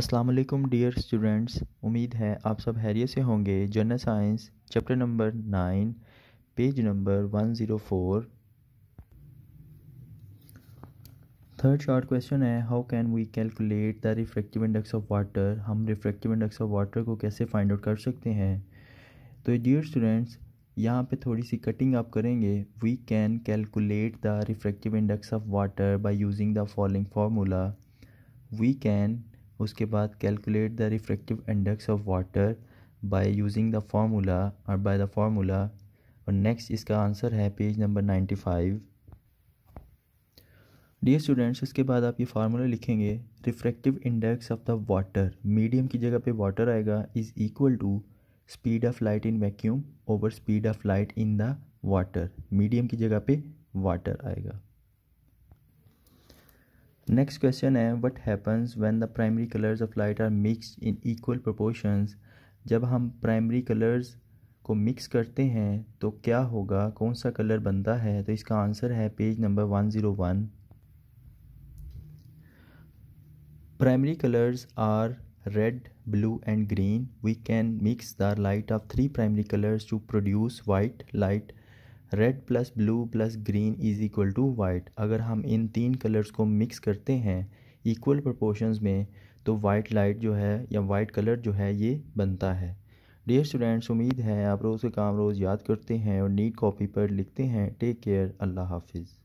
अस्सलाम वालेकुम dear students उम्मीद है आप सब हैरियत से होंगे general science chapter number nine page number one zero four third short question है how can we calculate the refractive index of water हम रिफ्रैक्टिव इंडेक्स ऑफ वाटर को कैसे फाइंड आउट कर सकते हैं तो डियर स्टूडेंट्स यहाँ पे थोड़ी सी कटिंग आप करेंगे we can calculate the refractive index of water by using the following formula we can उसके बाद calculate the refractive index of water by using the formula और बाय द फार्मूला और next इसका आंसर है page number ninety five dear students उसके बाद आप ये फार्मूला लिखेंगे refractive index of the water medium की जगह पे वाटर आएगा is equal to speed of light in vacuum over speed of light in the water medium की जगह पे वाटर आएगा नेक्स्ट क्वेश्चन है what happens when the primary colours of light are mix in equal proportions जब हम primary colours को mix करते हैं तो क्या होगा कौन सा कलर बनता है तो इसका आंसर है page number one zero one primary colours are red blue and green we can mix the light of three primary colours to produce white light red plus blue plus green is equal to white अगर हम इन तीन colours को mix करते हैं equal proportions में तो white light जो है या वाइट कलर जो है ये बनता है डियर स्टूडेंट्स उम्मीद है आप रोज़ के काम रोज़ याद करते हैं और नीट कॉपी पर लिखते हैं टेक केयर अल्लाह हाफिज़